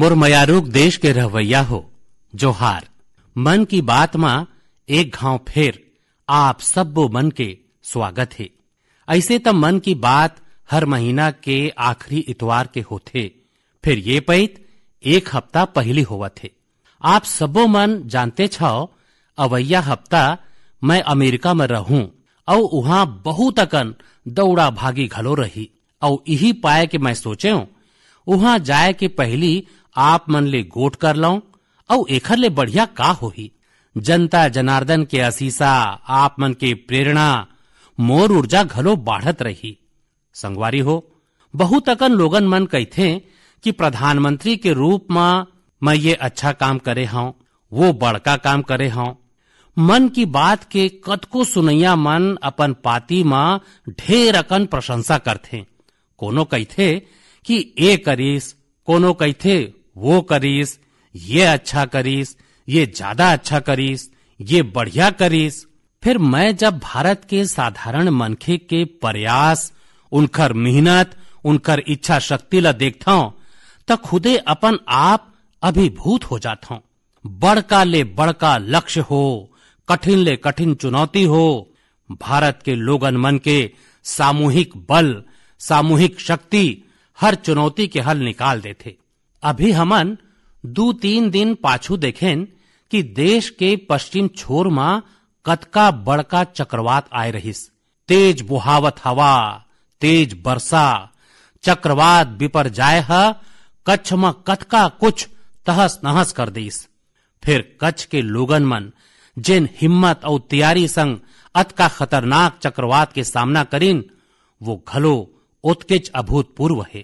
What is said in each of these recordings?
मुरमयारूक देश के रहवैया हो जोहार मन की बात माँ एक घाव फिर आप सब मन के स्वागत है ऐसे तो मन की बात हर महीना के आखिरी इतवार के होते फिर ये पैत एक हफ्ता पहली हुआ थे आप सबो मन जानते छो अवैया हफ्ता मैं अमेरिका में रहूं और वहां बहुत अकन दौड़ा भागी घलो रही और यही पाए के मैं सोचे हूं उहा जाए के पहली आप मन ले गोट कर लो और एखर ले बढ़िया का होही जनता जनार्दन के असीसा आप मन के प्रेरणा मोर ऊर्जा घलो बढ़त रही संगवारी हो बहुत अकन लोगन मन थे कि प्रधानमंत्री के रूप में मैं ये अच्छा काम करे हां वो बड़का काम करे हां मन की बात के कतको सुनैया मन अपन पाती मा ढेर अकन प्रशंसा करते कोनो थे कि ए करीस कोनो थे वो करीस ये अच्छा करीस ये ज्यादा अच्छा करीस ये बढ़िया करीस फिर मैं जब भारत के साधारण मनखे के प्रयास उनकर मेहनत उनकर इच्छा शक्ति ला देखता हूं तो खुदे अपन आप अभिभूत हो जाता हूं बड़का ले बड़का लक्ष्य हो कठिन ले कठिन चुनौती हो भारत के लोगन मन के सामूहिक बल सामूहिक शक्ति हर चुनौती के हल निकाल थे अभी हमन दू तीन दिन पाछू देखेन कि देश के पश्चिम छोर मा कतका बड़का चक्रवात आए रहिस तेज बुहावत हवा तेज बरसा चक्रवात बिपर जाय ह कच्छ म कतका कुछ तहस नहस कर दीस फिर कच्छ के लोगन मन जिन हिम्मत और तैयारी संग अतका खतरनाक चक्रवात के सामना करीन वो घलो ओतकेच अभूतपूर्व है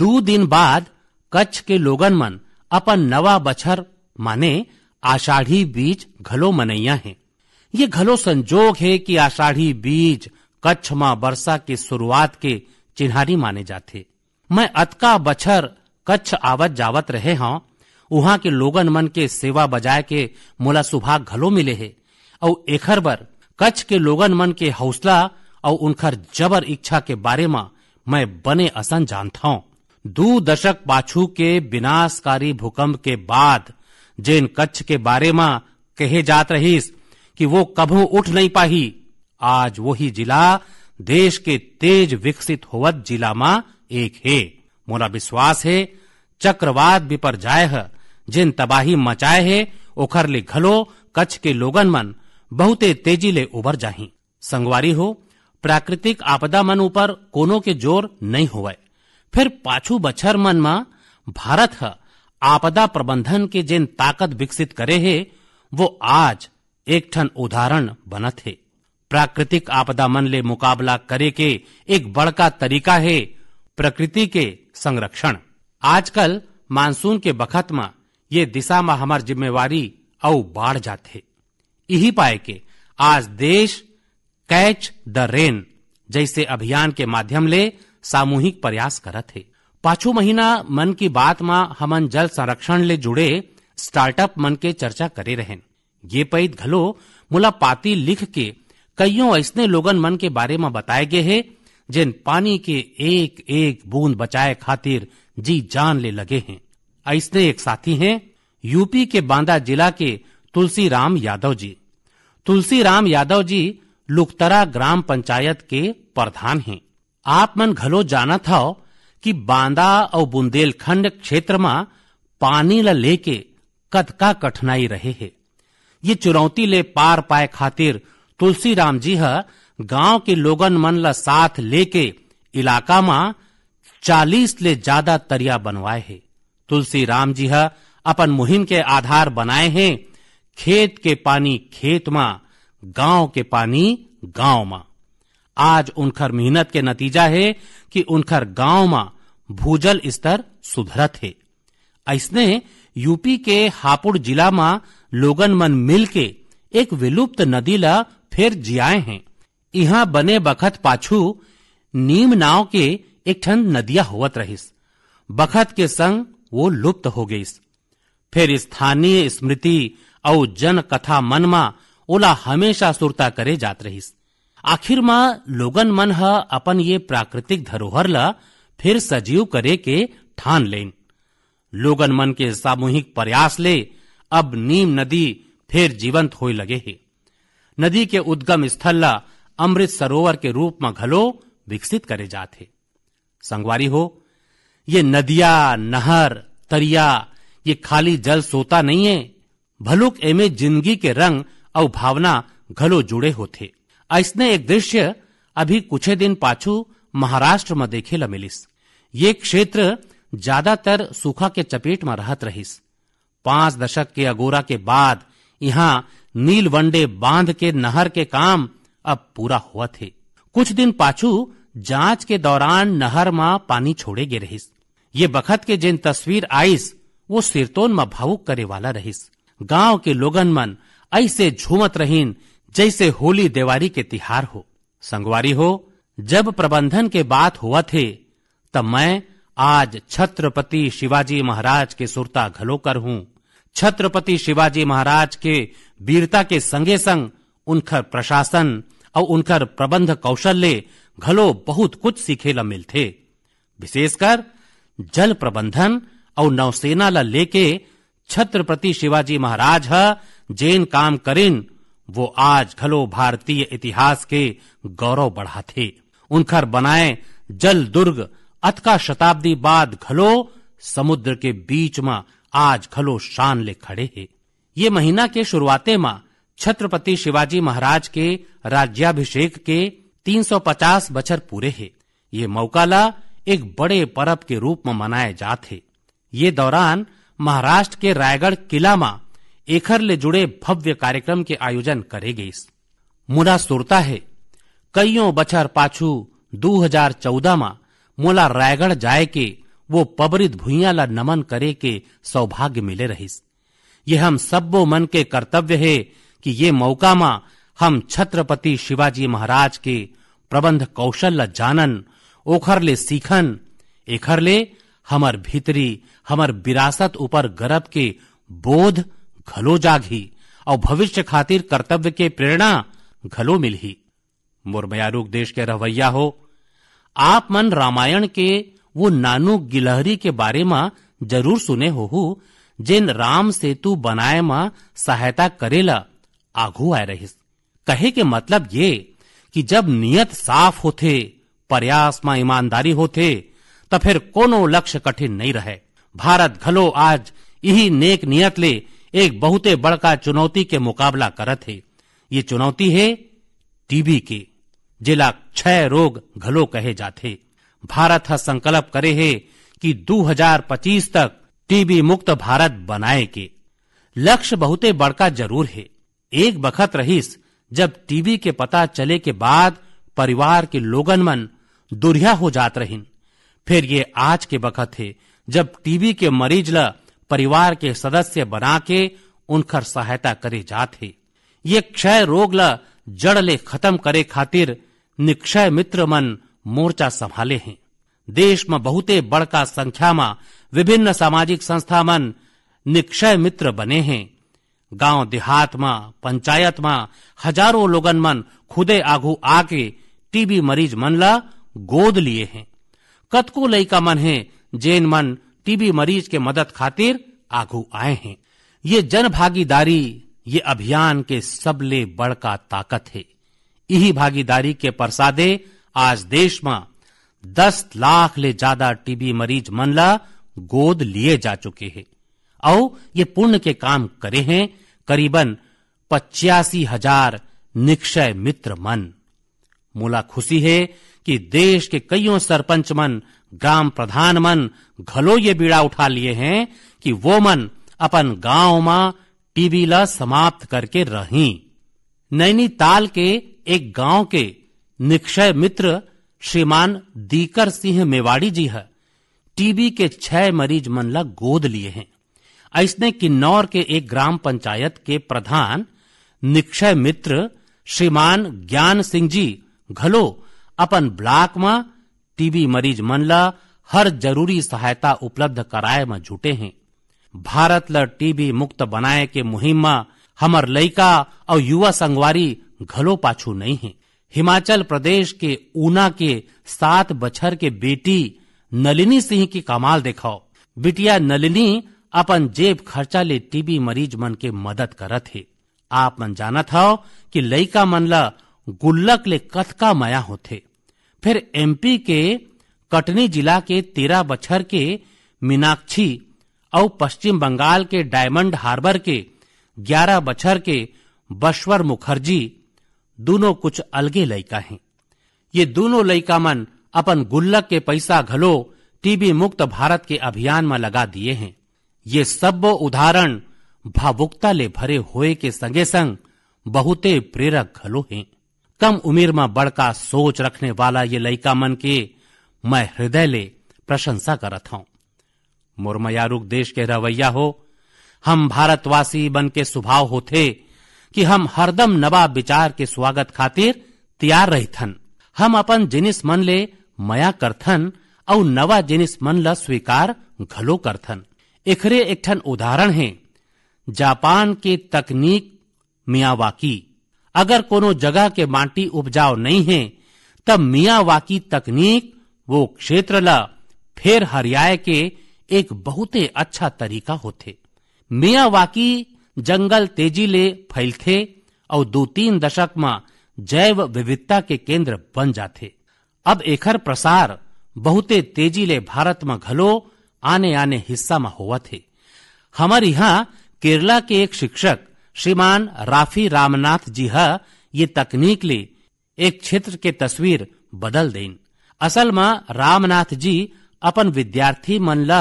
दू दिन बाद कच्छ के लोगन मन अपन नवा बछर माने आषाढ़ी बीज घलो मनैया है ये घलो संजोग है कि आषाढ़ी बीज कच्छ मा वर्षा के शुरुआत के चिन्हारी माने जाते मैं अतका बछर कच्छ आवत जावत रहे हाँ वहाँ के लोगन मन के सेवा बजाय के मोला सुभाग घलो मिले है और एखर बर कच्छ के लोगन मन के हौसला और उनखर जबर इच्छा के बारे में मैं बने असन जानता हूँ दू दशक पाछू के विनाशकारी भूकंप के बाद जिन कच्छ के बारे में कहे जात रहीस कि वो कभू उठ नहीं पाही आज वही जिला देश के तेज विकसित होवत जिला मा एक है मोरा विश्वास है चक्रवात पर जाय है जिन तबाही मचाए है ओखर ले घलो कच्छ के लोगन मन बहुते तेजी ले उभर जाही संगवारी हो प्राकृतिक आपदा मन ऊपर कोनो के जोर नहीं हो फिर હોવાય बच्छर मन બછરમનમાં भारत ह आपदा प्रबंधन के जिन ताकत विकसित करे है वो आज एक ठन उदाहरण बनत थे प्राकृतिक आपदा मन ले मुकाबला करे के एक बड़का तरीका है प्रकृति के संरक्षण आजकल मानसून के बखत में ये दिशा में हमार जिम्मेवारी औ बाढ़ जाते इही पाए के आज देश कैच द रेन जैसे अभियान के माध्यम ले सामूहिक प्रयास करत हे पाछू महीना मन की बात मा हमन जल संरक्षण ले जुड़े स्टार्टअप मन के चर्चा करे रहे ये पैत घलो मुला पाती लिख के कईयों ऐसने लोगन मन के बारे में बताए गए है जिन पानी के एक एक बूंद बचाए खातिर जी जान ले लगे हैं ऐसने एक साथी हैं यूपी के बांदा जिला के तुलसी राम यादव जी तुलसी राम यादव जी लुकतरा ग्राम पंचायत के प्रधान हैं आप मन घलो जाना था कि बांदा और बुंदेलखंड क्षेत्र में पानी ला लेके कतका कठिनाई रहे है ये चुनौती ले पार पाए खातिर तुलसी राम जी है गांव के लोगन मन ला साथ लेके इलाका में चालीस ले ज्यादा तरिया बनवाए है तुलसी राम जी है अपन मुहिम के आधार बनाए हैं खेत के पानी खेत में गांव के पानी गांव मा आज उनखर मेहनत के नतीजा है कि उनखर गांव मा भूजल स्तर सुधरत है ऐसने यूपी के हापुड़ जिला मा लोगन मन मिल के एक विलुप्त नदी ला फिर जियाए हैं यहाँ बने बखत पाछू नीम नाव के एक ठन नदिया होवत रहिस बखत के संग वो लुप्त हो गईस फिर स्थानीय स्मृति और जन कथा मन ओला हमेशा सुरता करे जात रहिस आखिर मां लोगन मन ह अपन ये प्राकृतिक धरोहर ल फिर सजीव करे के ठान लेन लोगन मन के सामूहिक प्रयास ले अब नीम नदी फिर जीवंत हो लगे है नदी के उद्गम स्थल ला अमृत सरोवर के रूप में घलो विकसित करे जाते संगवारी हो ये नदिया नहर तरिया ये खाली जल सोता नहीं है भलुक एमे जिंदगी के रंग और भावना घलो जुड़े होते ऐसने एक दृश्य अभी कुछ दिन पाछू महाराष्ट्र में देखे ल मिलिस ये क्षेत्र ज्यादातर सूखा के चपेट में रहत रहिस पांच दशक के अगोरा के बाद यहाँ नील वंडे बांध के नहर के काम अब पूरा हुआ थे कुछ दिन पाछू जांच के दौरान नहर में पानी छोड़े गे रहिस ये बखत के जिन तस्वीर आईस वो सिरतोन में भावुक करे वाला रहिस गांव के लोगन मन ऐसे झूमत रहीन जैसे होली देवारी के तिहार हो संगवारी हो जब प्रबंधन के बात हुआ थे तब मैं आज छत्रपति शिवाजी महाराज के सुरता घलो कर हूँ छत्रपति शिवाजी महाराज के वीरता के संगे संग उनकर प्रशासन और उनकर प्रबंध कौशल्य घलो बहुत कुछ सीखे ल मिलथे विशेषकर जल प्रबंधन और नौसेना ल लेके छत्रपति शिवाजी महाराज है जैन काम करिन वो आज घलो भारतीय इतिहास के गौरव बढ़ा थे उनखर बनाए जल दुर्ग अतका शताब्दी बाद घलो समुद्र के बीच मा आज घलो शान ले खड़े है ये महीना के शुरुआते मा छत्रपति शिवाजी महाराज के राज्याभिषेक के 350 बचर पूरे है ये मौकाला एक बड़े पर्व के रूप में मनाए जाते ये दौरान महाराष्ट्र के रायगढ़ किला मा ले जुड़े भव्य कार्यक्रम के आयोजन करेगी मुला सुरता है कईयों बछर पाछू 2014 मा मोला रायगढ़ जाए के वो पबरित भूया ला नमन करे के सौभाग्य मिले रहीस ये हम सबो मन के कर्तव्य है कि ये मौका मा हम छत्रपति शिवाजी महाराज के प्रबंध कौशल ला जानन ओखर ले सीखन एखर ले हमर भीतरी हमर विरासत ऊपर गर्व के बोध घलो जागही और भविष्य खातिर कर्तव्य के प्रेरणा घलो मिलही मोर बयारूक देश के रवैया हो आप मन रामायण के वो नानू गिलहरी के बारे में जरूर सुने हो जिन राम सेतु बनाए मा सहायता करेला आघू आए रहिस कहे के मतलब ये कि जब नियत साफ होते प्रयास मा ईमानदारी होते तो फिर कोनो लक्ष्य कठिन नहीं रहे भारत घलो आज यही नेक नियत ले एक बहुते बड़का चुनौती के मुकाबला करत है ये चुनौती है टीबी के जिला क्षय रोग घलो कहे जाते भारत ह संकल्प करे है कि 2025 तक टीबी मुक्त भारत बनाए के लक्ष्य बहुते बड़का जरूर है एक बखत रहीस जब टीबी के पता चले के बाद परिवार के लोगन मन दुरिया हो जात रहिन फिर ये आज के बखत है जब टीबी के मरीज ला परिवार के सदस्य बना के उनकर सहायता करे जाते ये क्षय रोग ल जड़ ले खत्म करे खातिर निक्षय मित्र मन मोर्चा संभाले हैं देश में बहुते बड़का संख्या में विभिन्न सामाजिक संस्था मन निक्षय मित्र बने हैं गांव देहात में पंचायत में हजारों लोगन मन खुदे आगू आके टीबी मरीज मन ला गोद लिए हैं कतको लयिका मन है जेन मन टीबी मरीज के मदद खातिर आगू आए हैं ये जन भागीदारी ये अभियान के सबले बड़का ताकत है यही भागीदारी के प्रसादे आज देश में दस लाख ले ज्यादा टीबी मरीज मन ला गोद लिए जा चुके हैं और ये पुण्य के काम करे हैं करीबन पचासी हजार निक्षय मित्र मन मोला खुशी है कि देश के कईयों सरपंच मन ग्राम प्रधान मन घलो ये बीड़ा उठा लिए हैं कि वो मन अपन गांव मा टीबी ला समाप्त करके रही नैनीताल के एक गांव के निक्षय मित्र श्रीमान दीकर सिंह मेवाड़ी जी है टीबी के छह मरीज मन ला गोद लिए हैं ऐसने किन्नौर के एक ग्राम पंचायत के प्रधान निक्षय मित्र श्रीमान ज्ञान सिंह जी घलो अपन ब्लॉक में टीबी मरीज मन ल हर जरूरी सहायता उपलब्ध कराए में जुटे हैं भारत ल टीबी मुक्त बनाए के मुहिम में हमर लैका और युवा संगवारी घलो पाछू नहीं है हिमाचल प्रदेश के ऊना के सात बछर के बेटी नलिनी सिंह की कमाल देखाओ बिटिया नलिनी अपन जेब खर्चा ले टीबी मरीज मन के मदद करत है आप मन जानत हो कि लैका मन ला गुल्लक ले कथका माया होते फिर एमपी के कटनी जिला के तेरह बच्चर के मीनाक्षी और पश्चिम बंगाल के डायमंड हार्बर के ग्यारह बच्चर के बश्वर मुखर्जी दोनों कुछ अलगे लड़का हैं ये दोनों लयिका मन अपन गुल्लक के पैसा घलो टीबी मुक्त भारत के अभियान में लगा दिए हैं ये सब उदाहरण भावुकता ले भरे होए के संगे संग बहुते प्रेरक घलो हैं कम उम्र में बड़का सोच रखने वाला ये लयिका मन के मैं हृदय ले प्रशंसा करत हूं मुरमयारूक देश के रवैया हो हम भारतवासी बन के स्वभाव होते कि हम हरदम नवा विचार के स्वागत खातिर तैयार रही थन हम अपन जिनिस मन ले मया करथन और नवा जिनिस मन ल स्वीकार घलो करथन एकरे एक ठन उदाहरण है जापान के तकनीक मियावाकी अगर कोनो जगह के माटी उपजाऊ नहीं है तब मियावा की तकनीक वो क्षेत्र ला फिर हरियाए के एक बहुते अच्छा तरीका होते मिया वाकी जंगल तेजी ले थे और दो तीन दशक में जैव विविधता के केंद्र बन जाते अब एकर प्रसार बहुते तेजी ले भारत में घलो आने आने हिस्सा में हुआ थे हमारे यहाँ केरला के एक शिक्षक श्रीमान राफी रामनाथ जी है ये तकनीक ले एक क्षेत्र के तस्वीर बदल दे असल में रामनाथ जी अपन विद्यार्थी मन ल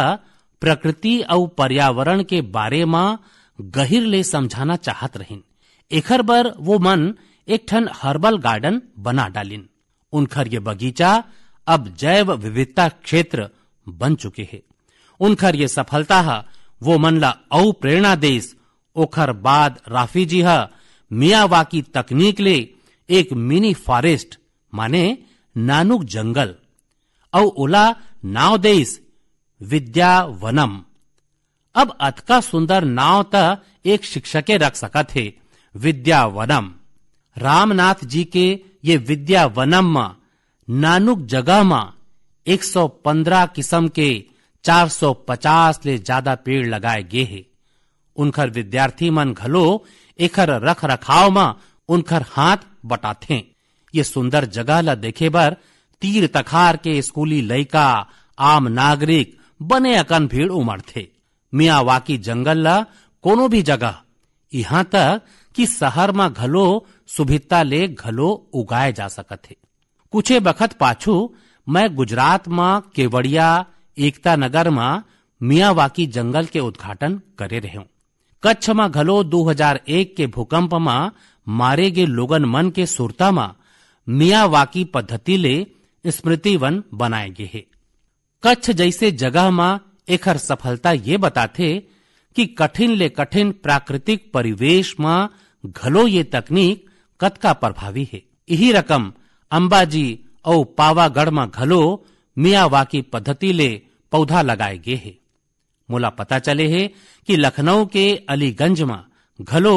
प्रकृति और पर्यावरण के बारे में गहिर ले समझाना चाहत रहिन एखर बर वो मन एक ठन हर्बल गार्डन बना डालिन उनखर ये बगीचा अब जैव विविधता क्षेत्र बन चुके हैं उनखर ये सफलता है वो मन ला औ प्रेरणा देश ओखर बाद राफी जी ह की तकनीक ले एक मिनी फॉरेस्ट माने नानुक जंगल और ओला नाव देस विद्यावनम अब अतका सुंदर नाव त एक शिक्षक रख सकत विद्या विद्यावनम रामनाथ जी के ये विद्यावनम में नानुक जगह मा 115 किस्म के 450 ले ज्यादा पेड़ लगाए गए हैं उनखर विद्यार्थी मन घलो एखर रख रखाव मां उनखर हाथ बटाथे ये सुंदर जगह ला देखे बर तीर तखार के स्कूली लइका आम नागरिक बने अकन भीड़ उमड़थे मिया वाकी जंगल ला कोनो भी जगह यहाँ तक कि शहर मा घलो सुभिता ले घलो उगाए जा सकत थे कुछ बखत पाछू मैं गुजरात मा केवड़िया एकता नगर में मियावाकी जंगल के उद्घाटन करे रहे हूं। કચ્છમાં ઘલો દુ હજાર के भूकंप ભૂકંપમાં मारे ગે लोगन मन के सुरता સુરતામાં पद्धति ले स्मृति वन बनाए गए है कच्छ जैसे जगह में एकर सफलता ये बताते कि कठिन ले कठिन प्राकृतिक परिवेश में घलो ये तकनीक कतका प्रभावी है यही रकम अंबाजी और पावागढ़ में घलो मियावाकी पद्धति ले पौधा लगाए गए है मोला पता चले है कि लखनऊ के अलीगंज में घलो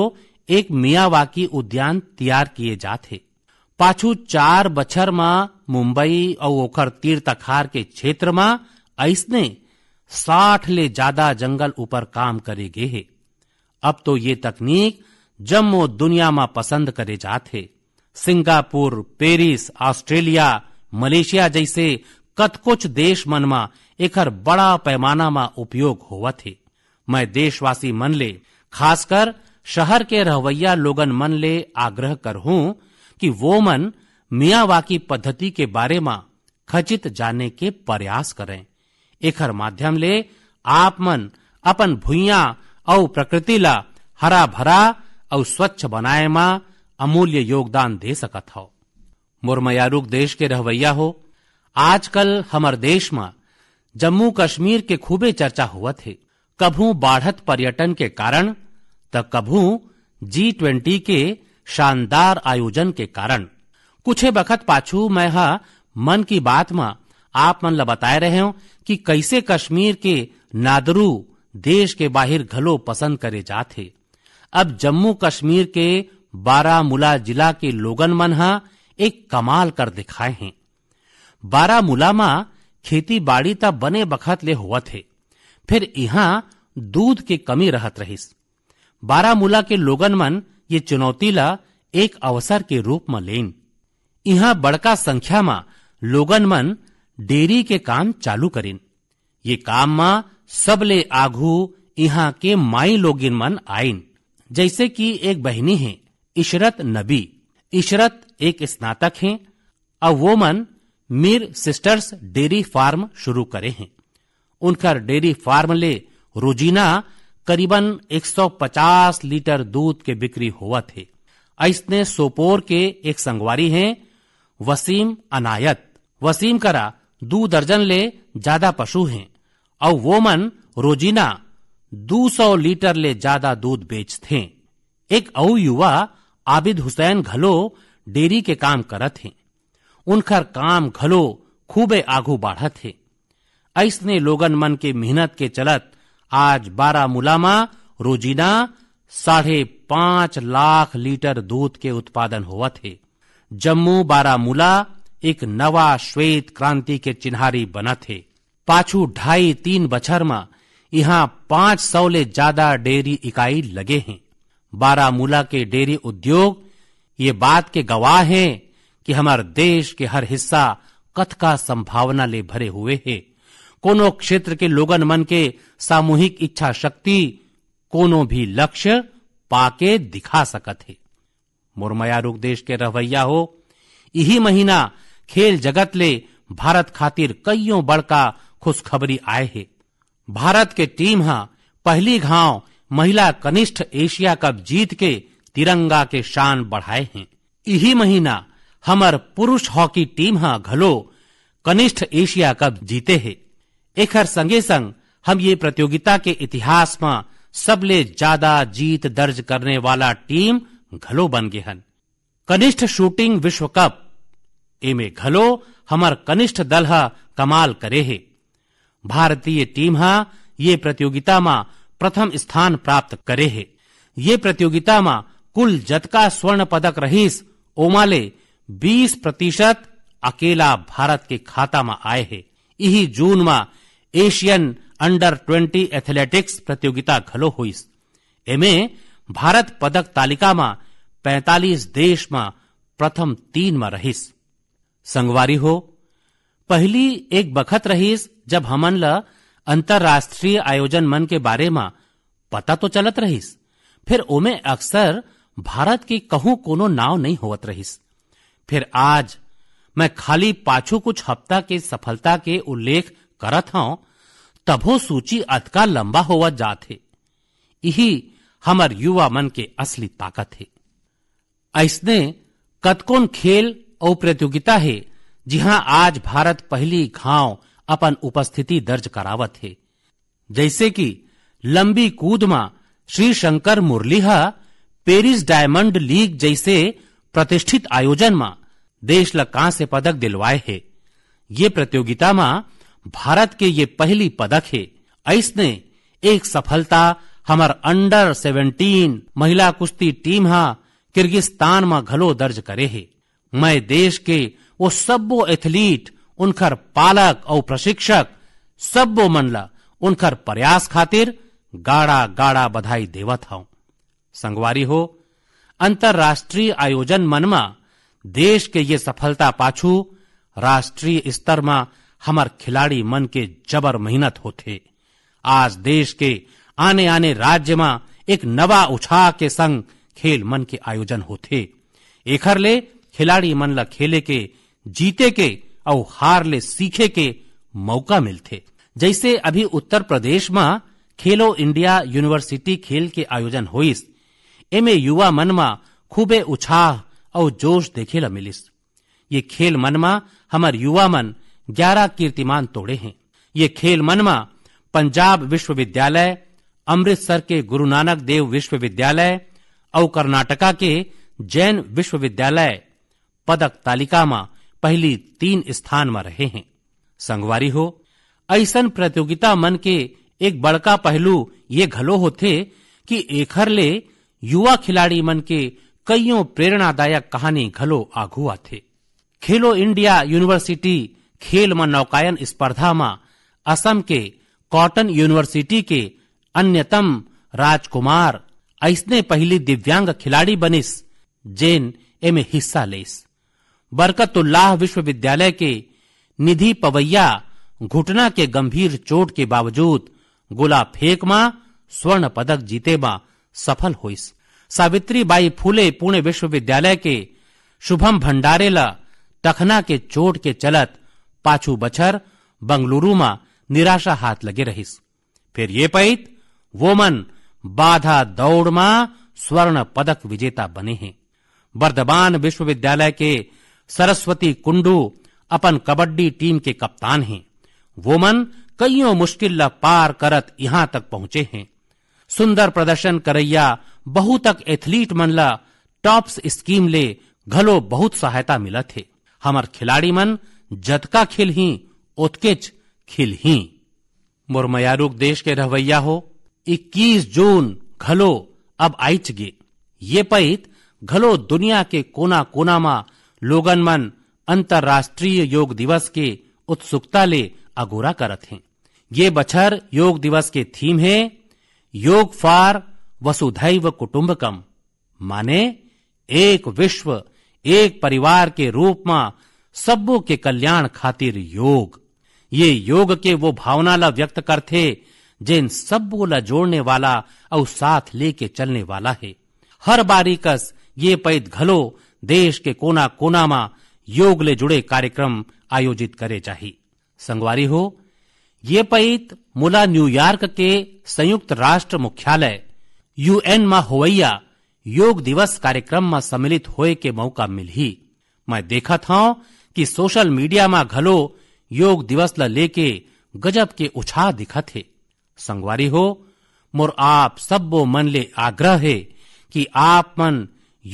एक मियावाकी उद्यान तैयार किए जाते पाछू चार बछर मा मुंबई और ओखर तीर तखार के क्षेत्र मा ऐसने साठ ले ज्यादा जंगल ऊपर काम करे गे है अब तो ये तकनीक जम्मो दुनिया मा पसंद करे जाते सिंगापुर पेरिस ऑस्ट्रेलिया मलेशिया जैसे कत कुछ देश मन मा एकर बड़ा पैमाना में उपयोग होवत थे मैं देशवासी मन ले खासकर शहर के रहवैया लोगन मन ले आग्रह कर हूं कि वो मन मियावाकी पद्धति के बारे में खचित जाने के प्रयास करें एकर माध्यम ले आप मन अपन भूया और प्रकृति ला हरा भरा और स्वच्छ बनाए मा अमूल्य योगदान दे सकत हो मुरमयारूक देश के रहवैया हो आजकल हमर देश मा जम्मू कश्मीर के खूबे चर्चा हुआ थे कभू बाढ़त पर्यटन के कारण त कभू जी ट्वेंटी के शानदार आयोजन के कारण कुछ बखत पाछू मैं हा मन की बात में आप मन ल बताए रहे हो कि कैसे कश्मीर के नादरू देश के बाहर घलो पसंद करे जाते अब जम्मू कश्मीर के बारामूला जिला के लोगन मन हा एक कमाल कर दिखाए हैं बारामूला मा खेती बाड़ी त बने बखत ले होवत हे फिर इहां दूध के कमी रहत रहिस बारामूला के लोगन मन ये चुनौती ला एक अवसर के रूप में लेन इहां बड़का संख्या में लोगन मन डेरी के काम चालू करेन ये काम मा सबले आगू यहाँ के माई लोगिन मन आइन जैसे कि एक बहनी है इशरत नबी इशरत एक स्नातक हैं और वो मन मीर सिस्टर्स डेयरी फार्म शुरू करे हैं उनकर डेयरी फार्म ले रोजीना करीबन 150 लीटर दूध के बिक्री हुआ थे ऐसने सोपोर के एक संगवारी हैं वसीम अनायत वसीम करा दो दर्जन ले ज्यादा पशु हैं और वो मन रोजीना 200 लीटर ले ज्यादा दूध बेचते एक और युवा आबिद हुसैन घलो डेयरी के काम करत हैं उनखर काम घलो खूबे आगू बढ़त हे ऐसने लोगन मन के मेहनत के चलत आज बारामूला मुलामा रोजीना साढ़े पांच लाख लीटर दूध के उत्पादन हुआ थे जम्मू बारामूला एक नवा श्वेत क्रांति के चिन्हारी बना थे पाछू ढाई तीन बछर मा यहाँ पांच सौ ले ज्यादा डेयरी इकाई लगे हैं बारामूला के डेयरी उद्योग ये बात के गवाह हैं कि हमारे देश के हर हिस्सा कथ का संभावना ले भरे हुए है कोनो क्षेत्र के लोगन मन के सामूहिक इच्छा शक्ति कोनो भी लक्ष्य पाके दिखा सकत है मुरमया रुक देश के रवैया हो यही महीना खेल जगत ले भारत खातिर कईयों बड़का खुशखबरी आए है भारत के टीम हा पहली घाव महिला कनिष्ठ एशिया कप जीत के तिरंगा के शान बढ़ाए हैं यही महीना हमर पुरुष हॉकी टीम हा घलो कनिष्ठ एशिया कप जीते है एकर संगे संग हम ये प्रतियोगिता के इतिहास में सबले ज्यादा जीत दर्ज करने वाला टीम घलो बन गए हन कनिष्ठ शूटिंग विश्व कप एमे घलो हमर कनिष्ठ दल हा कमाल करे है भारतीय टीम हा ये प्रतियोगिता में प्रथम स्थान प्राप्त करे है ये प्रतियोगिता में कुल जतका स्वर्ण पदक रहीस ओमाले बीस प्रतिशत अकेला भारत के खाता में आए है यही जून में एशियन अंडर ट्वेंटी एथलेटिक्स प्रतियोगिता घलो हुई एमे भारत पदक तालिका में पैंतालीस देश में प्रथम तीन में रहीस संगवारी हो पहली एक बखत रहीस जब हमन ल अंतर्राष्ट्रीय आयोजन मन के बारे में पता तो चलत रहीस फिर ओमे अक्सर भारत के कहूं कोनो नाव नहीं होवत रहीस फिर आज मैं खाली पाछू कुछ हफ्ता के सफलता के उल्लेख करत हूं तभो सूची अतका लंबा हो जात है यही हमर युवा मन के असली ताकत है ऐसने कतकोन खेल और प्रतियोगिता है जिहां आज भारत पहली घाव अपन उपस्थिति दर्ज करावत है जैसे कि लंबी कूद मा Shri Shankar Murali Paris Diamond League जैसे प्रतिष्ठित आयोजन मा देश દેશલા से पदक दिलवाए है ये प्रतियोगिता मा भारत के ये पहली पदक है ऐसने एक सफलता हमार अंडर 17 महिला कुश्ती टीम हा किर्गिस्तान मा घलो दर्ज करे है मैं देश के वो सबो एथलीट उनकर पालक और प्रशिक्षक सबो मनला उनकर प्रयास खातिर गाढ़ा गाढ़ा बधाई देवत हूं संगवारी हो अंतर्राष्ट्रीय आयोजन मनमा देश के ये सफलता पाछू राष्ट्रीय स्तर में हमार खिलाड़ी मन के जबर मेहनत होते आज देश के आने आने राज्य में एक नवा उछा के संग खेल मन के आयोजन होते एखर ले खिलाड़ी मन ला खेले के जीते के और हार ले सीखे के मौका मिलते जैसे अभी उत्तर प्रदेश में खेलो इंडिया यूनिवर्सिटी खेल के आयोजन होइस एमे युवा मन में खूबे उछाह और जोश ल मिलिस ये खेल मनमा हमर युवा मन ग्यारह कीर्तिमान तोड़े हैं ये खेल मनमा पंजाब विश्वविद्यालय अमृतसर के गुरु नानक देव विश्वविद्यालय और कर्नाटका के जैन विश्वविद्यालय पदक तालिका मा पहली तीन स्थान में रहे हैं संगवारी हो ऐसन प्रतियोगिता मन के एक बड़का पहलू ये घलो होते कि एकर ले युवा खिलाड़ी मन के कईयों प्रेरणादायक कहानी घलो आगुआ थे खेलो इंडिया यूनिवर्सिटी खेल में नौकायन स्पर्धा में असम के कॉटन यूनिवर्सिटी के अन्यतम राजकुमार ऐसने पहली दिव्यांग खिलाड़ी बनिस जेन एमे हिस्सा लेस बरकतुल्लाह विश्वविद्यालय के निधि पवैया घुटना के गंभीर चोट के बावजूद गोला फेंक मां स्वर्ण पदक जीते मां सफल होइस सावित्री बाई फूले पुणे विश्वविद्यालय के शुभम भंडारे टखना के चोट के चलत पाछू बछर बंगलुरु मा निराशा हाथ लगे रहीस फिर ये पैत वो मन बाधा दौड़ मा स्वर्ण पदक विजेता बने हैं वर्धमान विश्वविद्यालय के सरस्वती कुंडू अपन कबड्डी टीम के कप्तान हैं मन कईयों मुश्किल ला पार करत यहां तक पहुंचे हैं सुंदर प्रदर्शन करैया बहुत तक एथलीट मन ला टॉप्स स्कीम ले घलो बहुत सहायता मिला थे हमार खिलाड़ी मन जतका खेलही खेल ही मोर मयारूक देश के रवैया हो 21 जून घलो अब आइच गे ये पैत घलो दुनिया के कोना कोना मा लोगन मन अंतर्राष्ट्रीय योग दिवस के उत्सुकता ले अगोरा करत हैं ये बछर योग दिवस के थीम है योग फॉर वसुधैव कुटुंबकम माने एक विश्व एक परिवार के रूप में सबों के कल्याण खातिर योग ये योग के वो भावना ला व्यक्त करते जिन सबो ला जोड़ने वाला और साथ लेके चलने वाला है हर बारी कस ये पैद घलो देश के कोना कोना मा योग ले जुड़े कार्यक्रम आयोजित करे चाहिए संगवारी हो ये पैत मुला न्यूयॉर्क के संयुक्त राष्ट्र मुख्यालय होवैया योग दिवस कार्यक्रम में सम्मिलित होए के मौका मिल ही मैं देखा था कि सोशल मीडिया में घलो योग दिवस ल लेके गजब के उछाह दिखा थे संगवारी हो मोर आप सबो मन ले आग्रह है कि आप मन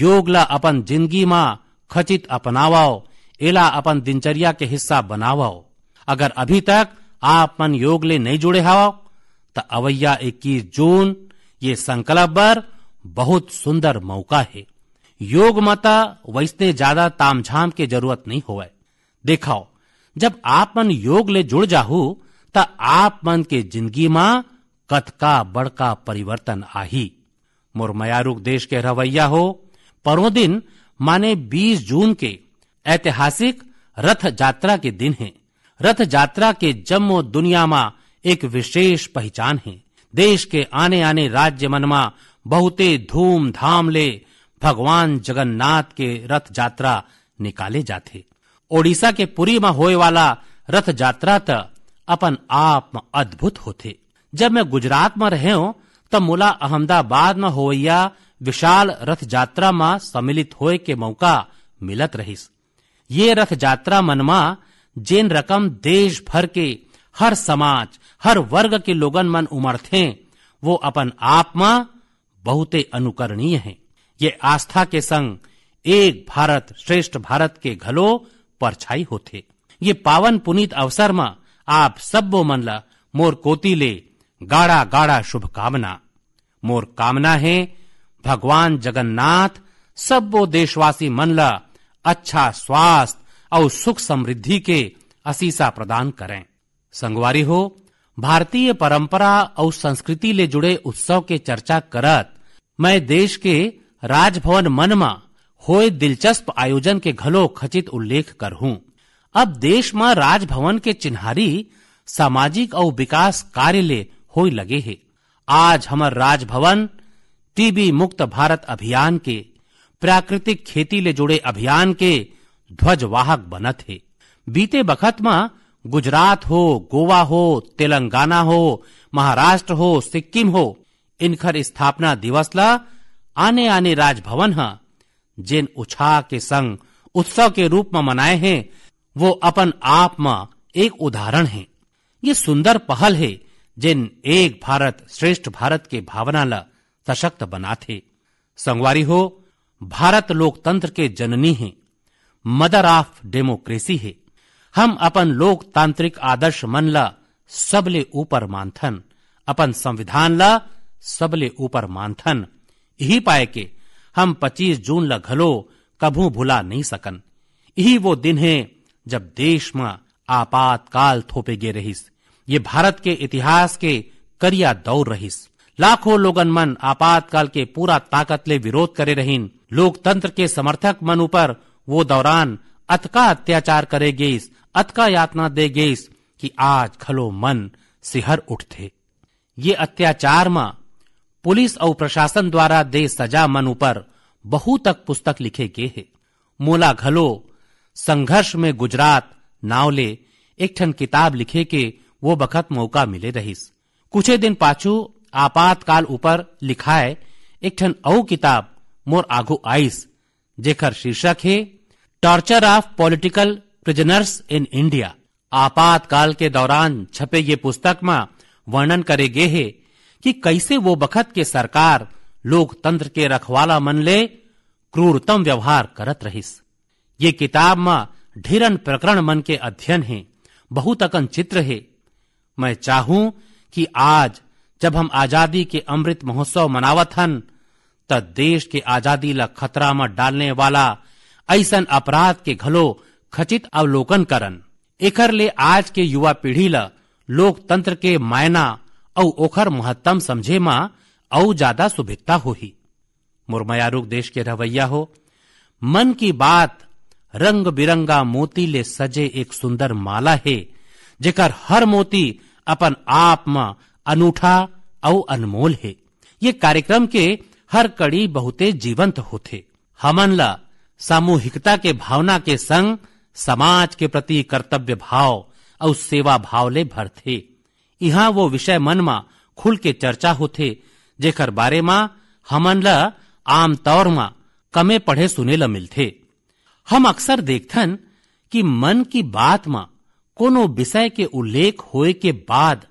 योग ला अपन जिंदगी में खचित अपनावाओ एला अपन दिनचर्या के हिस्सा बनावाओ अगर अभी तक आप मन योग ले नहीं जुड़े हवा तो अवैया 21 जून ये संकल्पवर बहुत सुंदर मौका है योग माता वैसने ज्यादा तामझाम के जरूरत नहीं होवे देखाओ जब आप मन योग ले जुड़ जाहू त आप मन के जिंदगी में का बड़का परिवर्तन आही मोर मयारूक देश के रवैया हो परो दिन माने 20 जून के ऐतिहासिक रथ यात्रा के दिन है रथ यात्रा के जम्मो दुनिया मा एक विशेष पहचान है देश के आने आने राज्य मनमा बहुते धाम ले भगवान जगन्नाथ के रथ यात्रा निकाले जाते ओडिशा के पुरी में होए वाला रथ यात्रा त अपन आप अद्भुत होते जब मैं गुजरात में रहे हूँ तब मुला अहमदाबाद में होइया विशाल रथ यात्रा में सम्मिलित होए के मौका मिलत रहिस ये रथ यात्रा मनमा जेन रकम देश भर के हर समाज हर वर्ग के लोगन मन थे वो अपन आप में बहुते अनुकरणीय है ये आस्था के संग एक भारत श्रेष्ठ भारत के घलो परछाई होते ये पावन पुनीत अवसर में आप वो मन ला मोर कोती ले गाढ़ा गाढ़ा शुभकामना मोर कामना है भगवान जगन्नाथ वो देशवासी मन ला अच्छा स्वास्थ्य और सुख समृद्धि के असीसा प्रदान करें संगवारी हो भारतीय परंपरा और संस्कृति ले जुड़े उत्सव के चर्चा करत मैं देश के राजभवन मन मा होए दिलचस्प आयोजन के घलो खचित उल्लेख करहूं अब देश में राजभवन के चिन्हारी सामाजिक और विकास कार्य ले हो लगे है आज हमार राजभवन टीबी मुक्त भारत अभियान के प्राकृतिक खेती ले जुड़े अभियान के ध्वजवाहक बनत है बीते बखत मा गुजरात हो गोवा हो तेलंगाना हो महाराष्ट्र हो सिक्किम हो इनखर स्थापना दिवस ला आने आने राजभवन है जिन उत्साह के संग उत्सव के रूप में मनाए हैं वो अपन आप में एक उदाहरण है ये सुंदर पहल है जिन एक भारत श्रेष्ठ भारत के भावना ला सशक्त बनाते संगवारी हो भारत लोकतंत्र के जननी है मदर ऑफ डेमोक्रेसी है हम अपन लोकतांत्रिक आदर्श मन ल सबले ऊपर मानथन अपन संविधान ल सबले ऊपर मानथन यही पाए के हम 25 जून ल घलो कभू भुला नहीं सकन यही वो दिन है जब देश में आपातकाल थोपे गे रहीस ये भारत के इतिहास के करिया दौर रहीस लाखों लोगन मन आपातकाल के पूरा ताकत ले विरोध करे रहीन लोकतंत्र के समर्थक मन ऊपर वो दौरान अतका अत्याचार करे गेस अत का यातना दे गेस कि आज खलो मन सिहर उठते ये अत्याचार मां पुलिस और प्रशासन द्वारा दे सजा मन ऊपर बहु तक पुस्तक लिखे गे है मोला घलो संघर्ष में गुजरात नावले एक ठन किताब लिखे के वो बखत मौका मिले रहीस कुछ दिन पाछू आपातकाल ऊपर लिखाए एक ठन औ किताब मोर आगू आईस जेखर शीर्षक है torture of political prisoners in India आपातकाल के दौरान छपे ये पुस्तक में वर्णन करे गे है कि कैसे वो बखत के सरकार लोकतंत्र के रखवाला मन ले क्रूरतम व्यवहार करत रहिस ये किताब में ढिरन प्रकरण मन के अध्ययन है बहुत अकन चित्र है मैं चाहूं कि आज जब हम आजादी के अमृत महोत्सव मनावत हन तब देश के आजादी ला खतरा में डालने वाला ऐसा अपराध के घलो खचित अवलोकन करन एकर ले आज के युवा पीढ़ी ल लोकतंत्र के मायना औ ओखर महत्तम समझे मा औ ज्यादा सुभिकता होही मोर मयारुक देश के रवैया हो मन की बात रंग बिरंगा मोती ले सजे एक सुंदर माला है जेकर हर मोती अपन आप में अनूठा औ अनमोल है ये कार्यक्रम के हर कड़ी बहुते जीवंत होते हमन ला सामूहिकता के भावना के संग समाज के प्रति कर्तव्य भाव और सेवा भाव ले भर थे यहाँ वो विषय मन मा खुल के चर्चा होते जेकर बारे मा हमन ल तौर मा कमे पढ़े सुने ल मिलते हम अक्सर देखथन कि मन की बात मा कोनो विषय के उल्लेख होए के बाद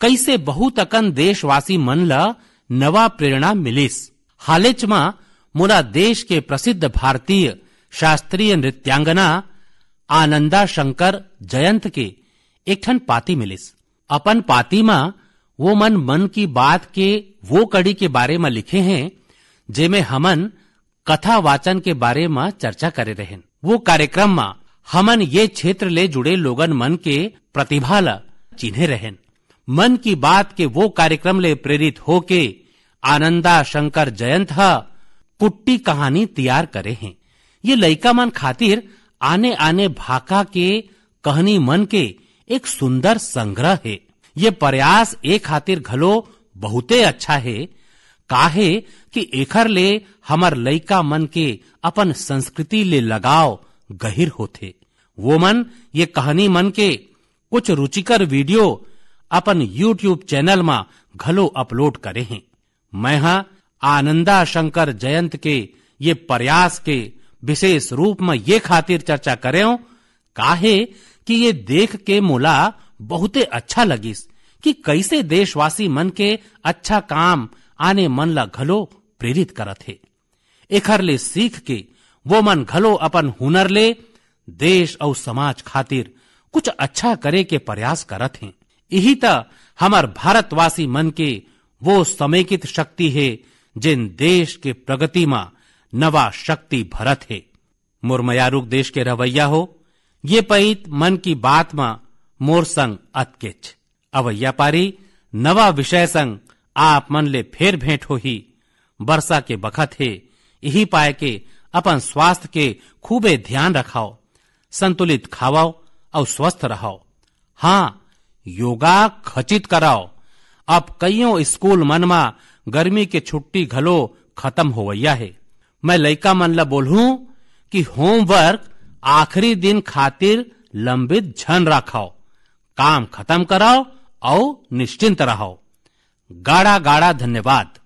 कैसे बहुत अकन देशवासी मन ला नवा प्रेरणा मिलिस हालेच मा मोला देश के प्रसिद्ध भारतीय शास्त्रीय नृत्यांगना आनंदा शंकर जयंत के एक ठन पाती मिलिस अपन पाती मा वो मन मन की बात के वो कड़ी के बारे में लिखे हैं जेमे हमन कथा वाचन के बारे में चर्चा करे रहे वो कार्यक्रम मा हमन ये क्षेत्र ले जुड़े लोगन मन के प्रतिभा चिन्हे रहे मन की बात के वो कार्यक्रम ले प्रेरित होके आनंदा शंकर जयंत कुट्टी कहानी तैयार करे हैं ये लयिका मन खातिर आने आने भाका के कहनी मन के एक सुंदर संग्रह है ये प्रयास एक खातिर घलो बहुते अच्छा है काहे कि एकर ले हमर लइका मन के अपन संस्कृति ले लगाव गहिर होते वो मन ये कहानी मन के कुछ रुचिकर वीडियो अपन यूट्यूब चैनल मा घलो अपलोड करे हैं मैं हा आनंदा शंकर जयंत के ये प्रयास के विशेष रूप में ये खातिर चर्चा करे काहे कि ये देख के मोला बहुते अच्छा लगीस कि कैसे देशवासी मन के अच्छा काम आने मन ला घलो प्रेरित करत हे एखर ले सीख के वो मन घलो अपन हुनर ले देश और समाज खातिर कुछ अच्छा करे के प्रयास करत है यही त हमार भारतवासी मन के वो समेकित शक्ति है जिन देश के प्रगति मा नवा शक्ति भरत है मुरमयारुक देश के रवैया हो ये पैत मन की बात मा मोर संग अतकिच अवैया पारी नवा विषय संग आप मन ले फेर भेंट हो ही वर्षा के बखत है यही पाए के अपन स्वास्थ्य के खूबे ध्यान रखाओ संतुलित खावाओ और स्वस्थ रहो हाँ योगा खचित कराओ अब कईयों स्कूल मन गर्मी के छुट्टी घलो खत्म होवैया है मैं लइका मन ला बोलहूँ कि होमवर्क आखिरी दिन खातिर लंबित झन रखाओ काम खत्म कराओ और निश्चिंत रहो गाढ़ा गाढ़ा धन्यवाद